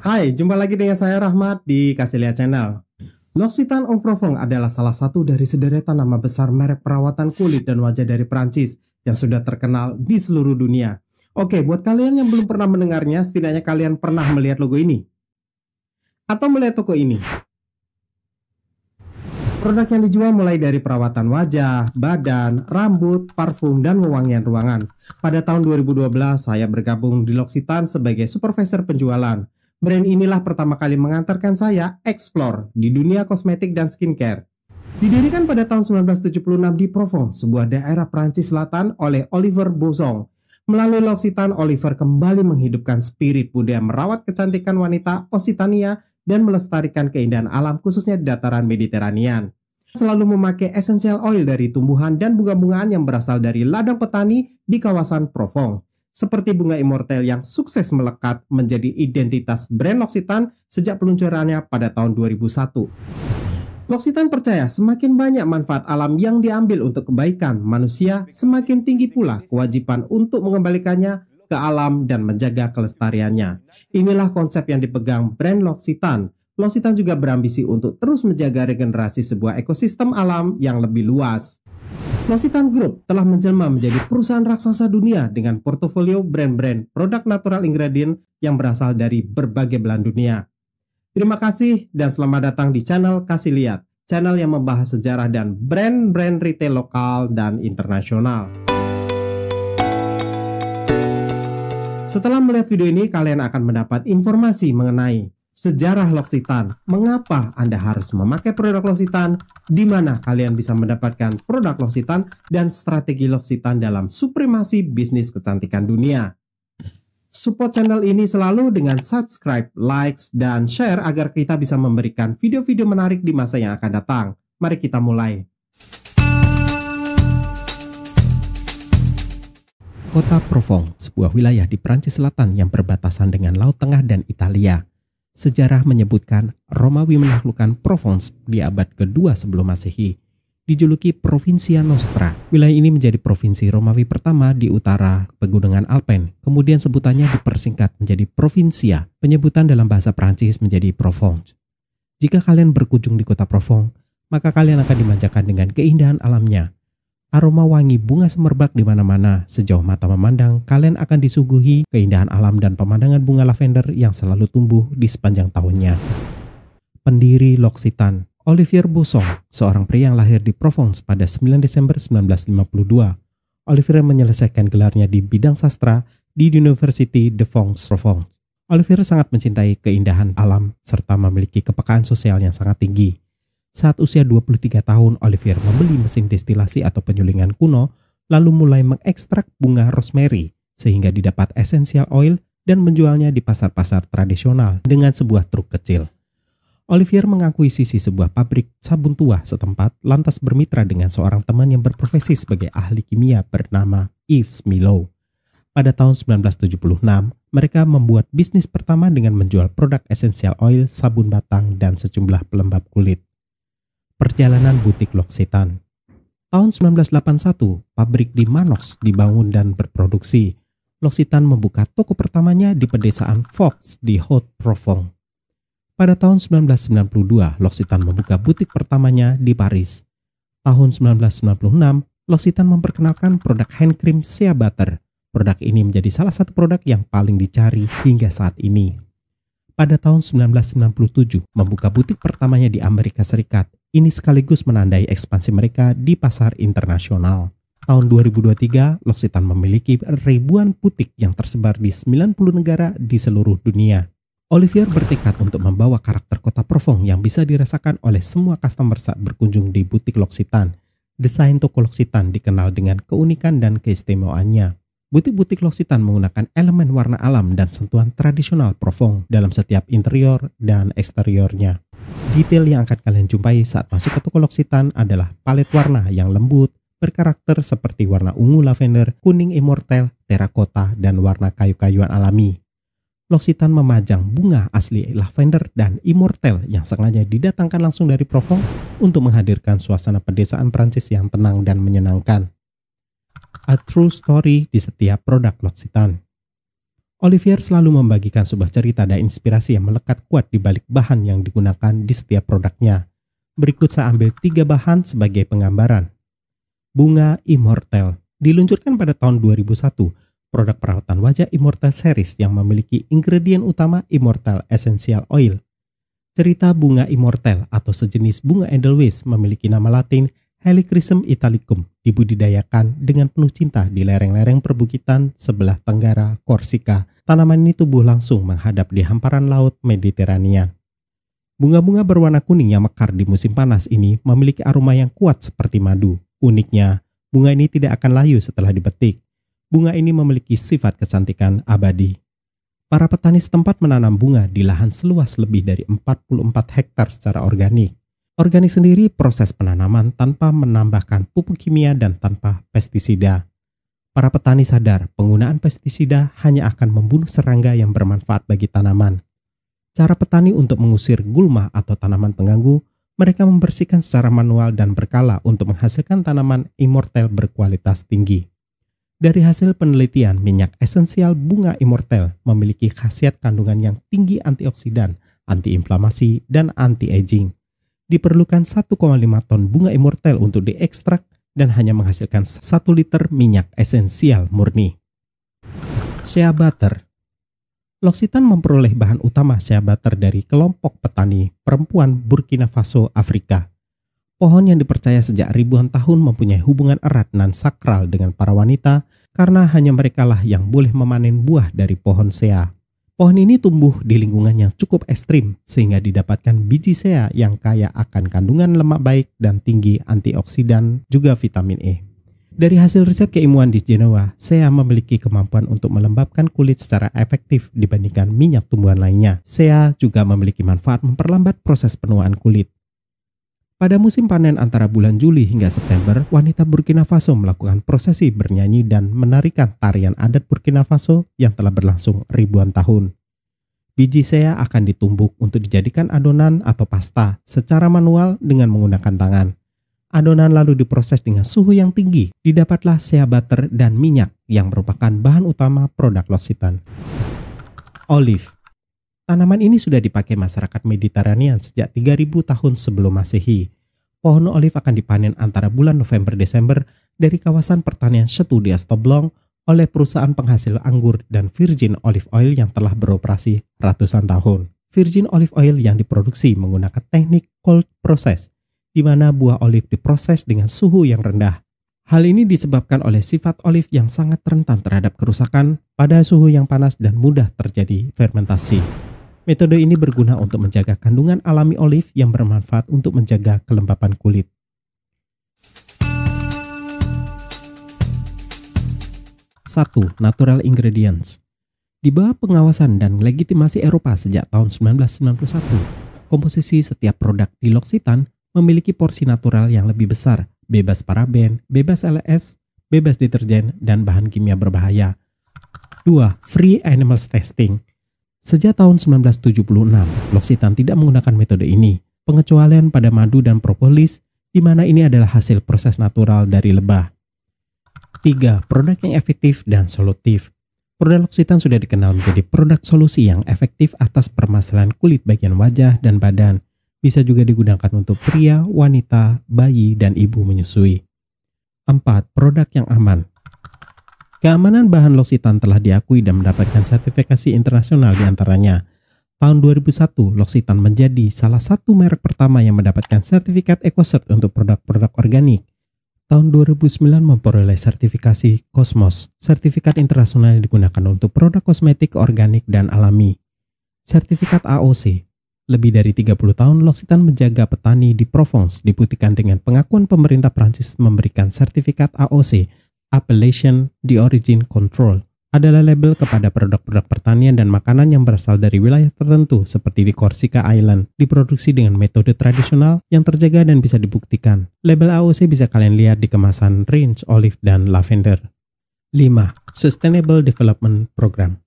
Hai, jumpa lagi dengan saya Rahmat di Kasih Channel. L'Occitane en Provence adalah salah satu dari sederetan nama besar merek perawatan kulit dan wajah dari Prancis yang sudah terkenal di seluruh dunia. Oke, buat kalian yang belum pernah mendengarnya, setidaknya kalian pernah melihat logo ini. Atau melihat toko ini. Produk yang dijual mulai dari perawatan wajah, badan, rambut, parfum, dan wewangian ruangan. Pada tahun 2012, saya bergabung di L'Occitane sebagai supervisor penjualan. Brand inilah pertama kali mengantarkan saya explore di dunia kosmetik dan skincare. Didirikan pada tahun 1976 di Provence, sebuah daerah Prancis Selatan oleh Oliver Bosong. Melalui L'Occitane, Oliver kembali menghidupkan spirit budaya merawat kecantikan wanita Occitania dan melestarikan keindahan alam khususnya di dataran Mediterania selalu memakai essential oil dari tumbuhan dan bunga-bungaan yang berasal dari ladang petani di kawasan Provence seperti bunga immortal yang sukses melekat menjadi identitas brand L'Occitane sejak peluncurannya pada tahun 2001. L'Occitane percaya semakin banyak manfaat alam yang diambil untuk kebaikan manusia, semakin tinggi pula kewajiban untuk mengembalikannya ke alam dan menjaga kelestariannya. Inilah konsep yang dipegang brand L'Occitane L'Occitane juga berambisi untuk terus menjaga regenerasi sebuah ekosistem alam yang lebih luas. Positan Group telah menjelma menjadi perusahaan raksasa dunia dengan portofolio brand-brand produk natural ingredient yang berasal dari berbagai belahan dunia. Terima kasih dan selamat datang di channel Kasih Lihat, channel yang membahas sejarah dan brand-brand retail lokal dan internasional. Setelah melihat video ini, kalian akan mendapat informasi mengenai sejarah L'Occitane, mengapa Anda harus memakai produk L'Occitane, di mana kalian bisa mendapatkan produk L'Occitane dan strategi L'Occitane dalam supremasi bisnis kecantikan dunia. Support channel ini selalu dengan subscribe, likes, dan share agar kita bisa memberikan video-video menarik di masa yang akan datang. Mari kita mulai. Kota Provence, sebuah wilayah di Prancis Selatan yang berbatasan dengan Laut Tengah dan Italia sejarah menyebutkan Romawi menaklukkan Provence di abad kedua sebelum masehi. Dijuluki Provincia Nostra, wilayah ini menjadi provinsi Romawi pertama di utara pegunungan Alpen. Kemudian sebutannya dipersingkat menjadi Provincia. Penyebutan dalam bahasa Perancis menjadi Provence. Jika kalian berkunjung di kota Provence, maka kalian akan dimanjakan dengan keindahan alamnya, Aroma wangi bunga semerbak di mana-mana. Sejauh mata memandang, kalian akan disuguhi keindahan alam dan pemandangan bunga lavender yang selalu tumbuh di sepanjang tahunnya. Pendiri Loksitan Olivier Bosson, seorang pria yang lahir di Provence pada 9 Desember 1952. Olivier menyelesaikan gelarnya di bidang sastra di University de Fons Provence. Olivier sangat mencintai keindahan alam serta memiliki kepekaan sosial yang sangat tinggi. Saat usia 23 tahun, Olivier membeli mesin destilasi atau penyulingan kuno, lalu mulai mengekstrak bunga rosemary sehingga didapat esensial oil dan menjualnya di pasar-pasar tradisional dengan sebuah truk kecil. Olivier mengakuisisi sebuah pabrik sabun tua setempat lantas bermitra dengan seorang teman yang berprofesi sebagai ahli kimia bernama Yves Milo. Pada tahun 1976, mereka membuat bisnis pertama dengan menjual produk esensial oil, sabun batang, dan sejumlah pelembab kulit. Perjalanan butik Loksitan Tahun 1981, pabrik di Manox dibangun dan berproduksi. Loksitan membuka toko pertamanya di pedesaan Fox di Haute Provence. Pada tahun 1992, Loksitan membuka butik pertamanya di Paris. Tahun 1996, Loksitan memperkenalkan produk hand cream Shea Butter. Produk ini menjadi salah satu produk yang paling dicari hingga saat ini. Pada tahun 1997, membuka butik pertamanya di Amerika Serikat ini sekaligus menandai ekspansi mereka di pasar internasional. Tahun 2023, L'Occitane memiliki ribuan butik yang tersebar di 90 negara di seluruh dunia. Olivier bertekad untuk membawa karakter kota Provence yang bisa dirasakan oleh semua customer saat berkunjung di butik L'Occitane. Desain toko L'Occitane dikenal dengan keunikan dan keistimewaannya. Butik-butik L'Occitane menggunakan elemen warna alam dan sentuhan tradisional Provence dalam setiap interior dan eksteriornya. Detail yang akan kalian jumpai saat masuk ke toko loksitan adalah palet warna yang lembut, berkarakter seperti warna ungu lavender, kuning immortal, terakota, dan warna kayu-kayuan alami. Loksitan memajang bunga asli lavender dan immortal yang sengaja didatangkan langsung dari Provence untuk menghadirkan suasana pedesaan Prancis yang tenang dan menyenangkan. A true story di setiap produk loksitan. Olivier selalu membagikan sebuah cerita dan inspirasi yang melekat kuat di balik bahan yang digunakan di setiap produknya. Berikut saya ambil tiga bahan sebagai penggambaran. Bunga Immortal diluncurkan pada tahun 2001, produk perawatan wajah Immortal Series yang memiliki ingredient utama Immortal Essential Oil. Cerita bunga Immortal atau sejenis bunga Edelweiss memiliki nama latin Helichrysum italicum dibudidayakan dengan penuh cinta di lereng-lereng perbukitan sebelah tenggara Korsika. Tanaman ini tumbuh langsung menghadap di hamparan laut Mediterania. Bunga-bunga berwarna kuning yang mekar di musim panas ini memiliki aroma yang kuat seperti madu. Uniknya, bunga ini tidak akan layu setelah dipetik. Bunga ini memiliki sifat kecantikan abadi. Para petani setempat menanam bunga di lahan seluas lebih dari 44 hektar secara organik. Organik sendiri proses penanaman tanpa menambahkan pupuk kimia dan tanpa pestisida. Para petani sadar penggunaan pestisida hanya akan membunuh serangga yang bermanfaat bagi tanaman. Cara petani untuk mengusir gulma atau tanaman pengganggu, mereka membersihkan secara manual dan berkala untuk menghasilkan tanaman immortel berkualitas tinggi. Dari hasil penelitian, minyak esensial bunga immortel memiliki khasiat kandungan yang tinggi antioksidan, antiinflamasi, dan anti-aging diperlukan 1,5 ton bunga immortel untuk diekstrak dan hanya menghasilkan 1 liter minyak esensial murni. Shea butter Loksitan memperoleh bahan utama shea butter dari kelompok petani perempuan Burkina Faso, Afrika. Pohon yang dipercaya sejak ribuan tahun mempunyai hubungan erat dan sakral dengan para wanita karena hanya merekalah yang boleh memanen buah dari pohon shea. Pohon ini tumbuh di lingkungan yang cukup ekstrim sehingga didapatkan biji sea yang kaya akan kandungan lemak baik dan tinggi antioksidan juga vitamin E. Dari hasil riset keilmuan di Genoa, sea memiliki kemampuan untuk melembabkan kulit secara efektif dibandingkan minyak tumbuhan lainnya. Sea juga memiliki manfaat memperlambat proses penuaan kulit. Pada musim panen antara bulan Juli hingga September, wanita Burkina Faso melakukan prosesi bernyanyi dan menarikan tarian adat Burkina Faso yang telah berlangsung ribuan tahun. Biji sea akan ditumbuk untuk dijadikan adonan atau pasta secara manual dengan menggunakan tangan. Adonan lalu diproses dengan suhu yang tinggi. Didapatlah sea butter dan minyak yang merupakan bahan utama produk L'Occitane. Olive Tanaman ini sudah dipakai masyarakat Mediterania sejak 3000 tahun sebelum Masehi. Pohon olive akan dipanen antara bulan November-Desember dari kawasan pertanian di Astoblong oleh perusahaan penghasil anggur dan virgin olive oil yang telah beroperasi ratusan tahun. Virgin olive oil yang diproduksi menggunakan teknik cold process, di mana buah olive diproses dengan suhu yang rendah. Hal ini disebabkan oleh sifat olive yang sangat rentan terhadap kerusakan pada suhu yang panas dan mudah terjadi fermentasi. Metode ini berguna untuk menjaga kandungan alami olive yang bermanfaat untuk menjaga kelembapan kulit. Satu, Natural ingredients. Di bawah pengawasan dan legitimasi Eropa sejak tahun 1991, komposisi setiap produk diloksitan memiliki porsi natural yang lebih besar, bebas paraben, bebas LS, bebas deterjen, dan bahan kimia berbahaya. 2. Free Animals Testing Sejak tahun 1976, Loksitan tidak menggunakan metode ini. Pengecualian pada madu dan propolis, di mana ini adalah hasil proses natural dari lebah. 3. Produk yang efektif dan solutif. Produk Loksitan sudah dikenal menjadi produk solusi yang efektif atas permasalahan kulit bagian wajah dan badan. Bisa juga digunakan untuk pria, wanita, bayi, dan ibu menyusui. 4. Produk yang aman. Keamanan bahan loksitan telah diakui dan mendapatkan sertifikasi internasional di antaranya. Tahun 2001, Loksitan menjadi salah satu merek pertama yang mendapatkan sertifikat EcoCert untuk produk-produk organik. Tahun 2009 memperoleh sertifikasi Cosmos, sertifikat internasional yang digunakan untuk produk kosmetik organik dan alami. Sertifikat AOC, lebih dari 30 tahun Loksitan menjaga petani di Provence dibuktikan dengan pengakuan pemerintah Prancis memberikan sertifikat AOC Appellation di Origin Control adalah label kepada produk-produk pertanian dan makanan yang berasal dari wilayah tertentu seperti di Corsica Island, diproduksi dengan metode tradisional yang terjaga dan bisa dibuktikan. Label AOC bisa kalian lihat di kemasan Range, Olive, dan Lavender. 5. Sustainable Development Program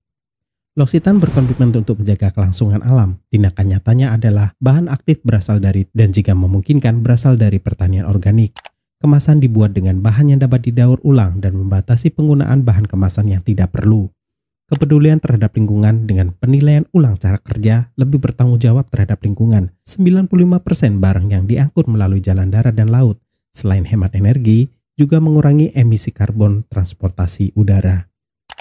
L'Occitane berkomitmen untuk menjaga kelangsungan alam. Tindakan nyatanya adalah bahan aktif berasal dari dan jika memungkinkan berasal dari pertanian organik kemasan dibuat dengan bahan yang dapat didaur ulang dan membatasi penggunaan bahan kemasan yang tidak perlu. Kepedulian terhadap lingkungan dengan penilaian ulang cara kerja lebih bertanggung jawab terhadap lingkungan. 95% barang yang diangkut melalui jalan darat dan laut, selain hemat energi, juga mengurangi emisi karbon transportasi udara.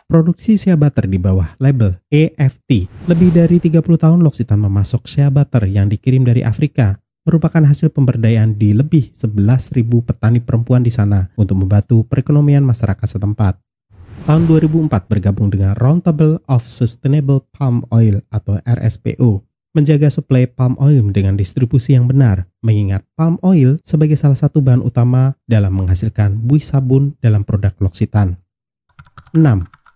Produksi shea butter di bawah label EFT. Lebih dari 30 tahun Loksitan memasok shea butter yang dikirim dari Afrika merupakan hasil pemberdayaan di lebih 11.000 petani perempuan di sana untuk membantu perekonomian masyarakat setempat. Tahun 2004 bergabung dengan Roundtable of Sustainable Palm Oil atau RSPO menjaga suplai palm oil dengan distribusi yang benar, mengingat palm oil sebagai salah satu bahan utama dalam menghasilkan buih sabun dalam produk loksitan. 6.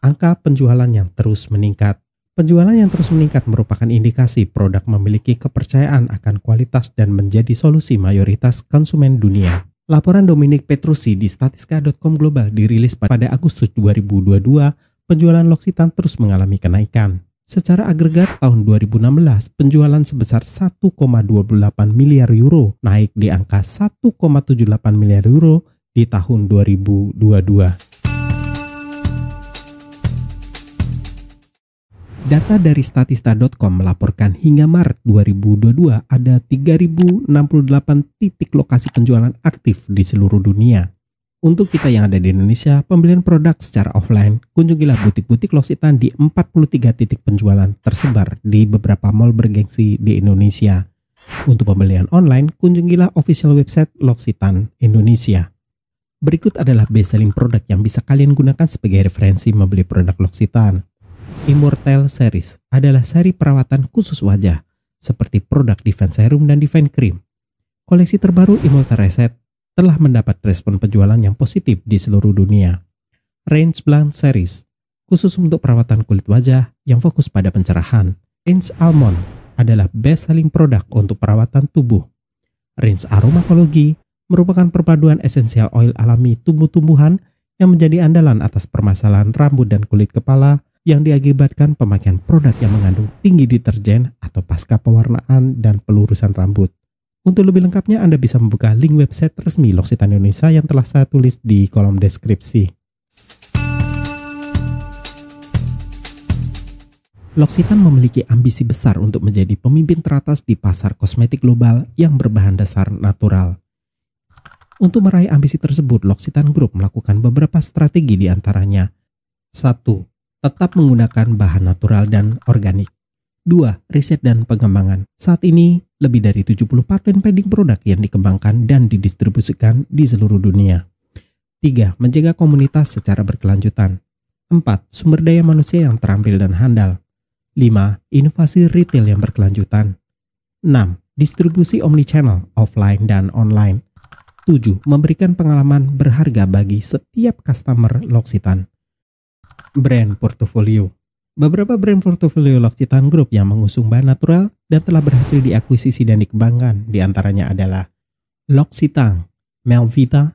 Angka penjualan yang terus meningkat. Penjualan yang terus meningkat merupakan indikasi produk memiliki kepercayaan akan kualitas dan menjadi solusi mayoritas konsumen dunia. Laporan Dominic Petrusi di Statiska.com Global dirilis pada Agustus 2022, penjualan Loksitan terus mengalami kenaikan. Secara agregat tahun 2016, penjualan sebesar 1,28 miliar euro naik di angka 1,78 miliar euro di tahun 2022. Data dari statista.com melaporkan hingga Maret 2022 ada 3068 titik lokasi penjualan aktif di seluruh dunia. Untuk kita yang ada di Indonesia, pembelian produk secara offline, kunjungilah butik-butik Lositan di 43 titik penjualan tersebar di beberapa mall bergengsi di Indonesia. Untuk pembelian online, kunjungilah official website Loksitan Indonesia. Berikut adalah best selling produk yang bisa kalian gunakan sebagai referensi membeli produk Loksitan. Immortal Series adalah seri perawatan khusus wajah, seperti produk Defense Serum dan Defense Cream. Koleksi terbaru Immortal Reset telah mendapat respon penjualan yang positif di seluruh dunia. Range Blanc Series, khusus untuk perawatan kulit wajah yang fokus pada pencerahan. Range Almond adalah best-selling produk untuk perawatan tubuh. Range Aromakologi merupakan perpaduan esensial oil alami tumbuh-tumbuhan yang menjadi andalan atas permasalahan rambut dan kulit kepala, yang diakibatkan pemakaian produk yang mengandung tinggi deterjen atau pasca pewarnaan dan pelurusan rambut. Untuk lebih lengkapnya Anda bisa membuka link website resmi L'Occitane Indonesia yang telah saya tulis di kolom deskripsi. L'Occitane memiliki ambisi besar untuk menjadi pemimpin teratas di pasar kosmetik global yang berbahan dasar natural. Untuk meraih ambisi tersebut, L'Occitane Group melakukan beberapa strategi di antaranya. 1 tetap menggunakan bahan natural dan organik. 2. Riset dan pengembangan. Saat ini, lebih dari 70 paten pending produk yang dikembangkan dan didistribusikan di seluruh dunia. 3. Menjaga komunitas secara berkelanjutan. 4. Sumber daya manusia yang terampil dan handal. 5. Inovasi retail yang berkelanjutan. 6. Distribusi omnichannel, offline dan online. 7. Memberikan pengalaman berharga bagi setiap customer Loksitan. Brand portfolio. Beberapa brand portfolio L'Occitane Group yang mengusung bahan natural dan telah berhasil diakuisisi dan dikembangkan diantaranya adalah L'Occitane, Melvita,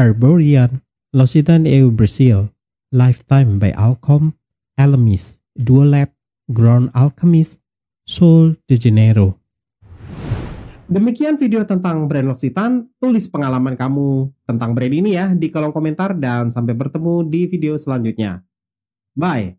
Arborian, L'Occitane EU Brazil, Lifetime by Alcom, Alamis, Duolab, Ground Alchemist, Soul de Janeiro. Demikian video tentang brand L'Occitane. Tulis pengalaman kamu tentang brand ini ya di kolom komentar dan sampai bertemu di video selanjutnya. Vai.